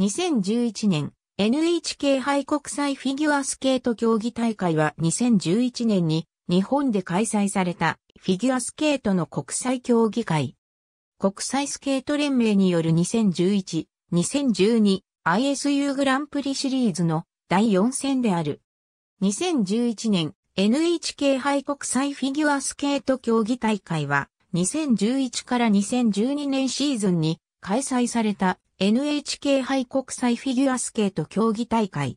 2011年、NHK 杯国際フィギュアスケート競技大会は2011年に日本で開催されたフィギュアスケートの国際競技会。国際スケート連盟による2011、2012 ISU グランプリシリーズの第4戦である。2011年 NHK 杯国際フィギュアスケート競技大会は2011から2012年シーズンに開催された NHK 杯国際フィギュアスケート競技大会。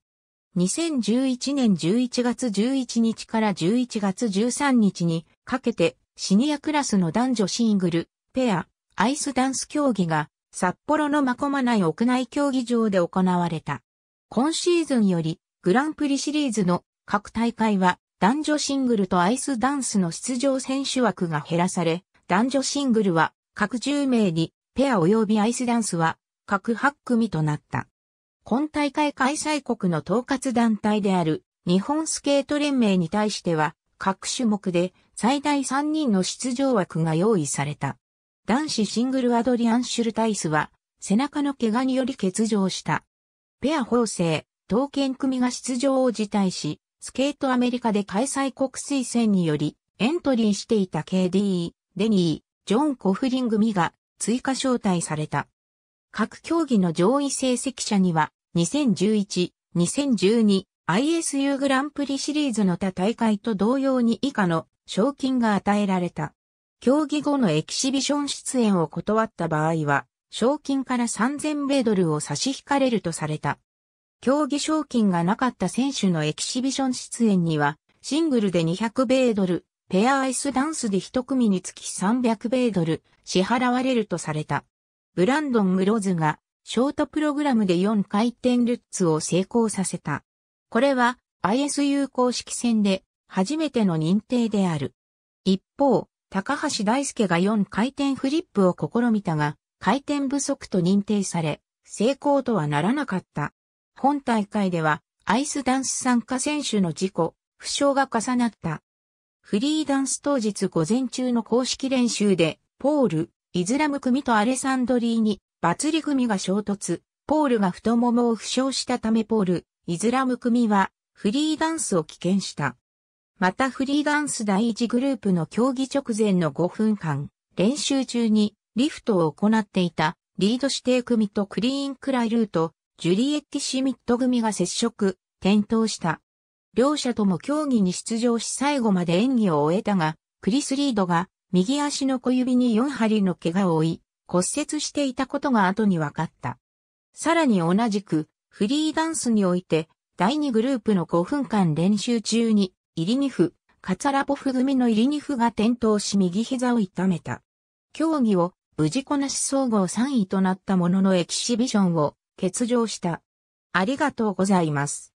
2011年11月11日から11月13日にかけてシニアクラスの男女シングル、ペア、アイスダンス競技が札幌のまこまない屋内競技場で行われた。今シーズンよりグランプリシリーズの各大会は男女シングルとアイスダンスの出場選手枠が減らされ、男女シングルは各10名にペア及びアイスダンスは各8組となった。今大会開催国の統括団体である日本スケート連盟に対しては各種目で最大3人の出場枠が用意された。男子シングルアドリアン・シュルタイスは背中の怪我により欠場した。ペア法制、刀剣組が出場を辞退し、スケートアメリカで開催国推薦によりエントリーしていた KDE、デニー、ジョン・コフリン組が追加招待された。各競技の上位成績者には、2011、2012、ISU グランプリシリーズの他大会と同様に以下の賞金が与えられた。競技後のエキシビション出演を断った場合は、賞金から3000米ドルを差し引かれるとされた。競技賞金がなかった選手のエキシビション出演には、シングルで200米ドル、ペアアイスダンスで一組につき300米ドル支払われるとされた。ブランドン・ムロズがショートプログラムで4回転ルッツを成功させた。これは ISU 公式戦で初めての認定である。一方、高橋大輔が4回転フリップを試みたが、回転不足と認定され、成功とはならなかった。本大会では、アイスダンス参加選手の事故、負傷が重なった。フリーダンス当日午前中の公式練習で、ポール、イズラム組とアレサンドリーに、バツリ組が衝突、ポールが太ももを負傷したためポール、イズラム組は、フリーダンスを棄権した。またフリーダンス第一グループの競技直前の5分間、練習中にリフトを行っていたリード指定組とクリーンクライルート、ジュリエッティ・シミット組が接触、転倒した。両者とも競技に出場し最後まで演技を終えたが、クリス・リードが右足の小指に4針の怪我を負い、骨折していたことが後に分かった。さらに同じく、フリーダンスにおいて、第2グループの5分間練習中に、イリニフ、カツァラポフ組のイリニフが転倒し右膝を痛めた。競技を無事こなし総合3位となったもののエキシビションを欠場した。ありがとうございます。